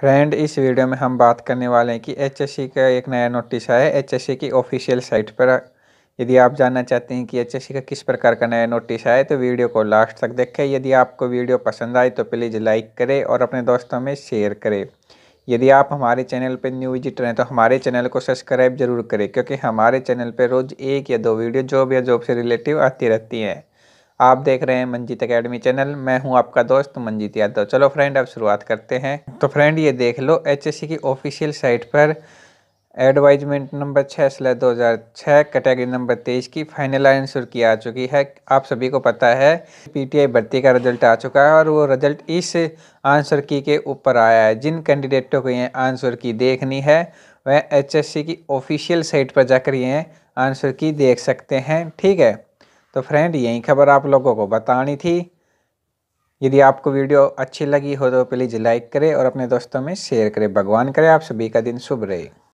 friend इस video में हम बात करने वाले हैं कि एच का एक नया नोटिस आया है एच की ऑफिशियल साइट पर यदि आप जानना चाहते हैं कि एच का किस प्रकार का नया नोटिस आया तो वीडियो को लास्ट तक देखें यदि आपको वीडियो पसंद आए तो प्लीज़ लाइक करें और अपने दोस्तों में शेयर करें यदि आप हमारे चैनल पर न्यू विजिटर हैं तो हमारे चैनल को सब्सक्राइब जरूर करें क्योंकि हमारे चैनल पर रोज़ एक या दो वीडियो जॉब या जॉब से रिलेटिव आती रहती हैं आप देख रहे हैं मंजीत एकेडमी चैनल मैं हूं आपका दोस्त मंजीत यादव चलो फ्रेंड अब शुरुआत करते हैं तो फ्रेंड ये देख लो एचएससी की ऑफिशियल साइट पर एडवाइजमेंट नंबर छः स्लैश दो हज़ार छः कैटेगरी नंबर तेईस की फाइनल आंसर की आ चुकी है आप सभी को पता है पीटीआई भर्ती का रिजल्ट आ चुका है और वो रिजल्ट इस आंसर की के ऊपर आया है जिन कैंडिडेटों को ये आंसर की देखनी है वह एचएससी की ऑफिशियल साइट पर जाकर ये आंसर की देख सकते हैं ठीक है तो फ्रेंड यही खबर आप लोगों को बतानी थी यदि आपको वीडियो अच्छी लगी हो तो प्लीज़ लाइक करें और अपने दोस्तों में शेयर करें भगवान करें आप सभी का दिन शुभ रहे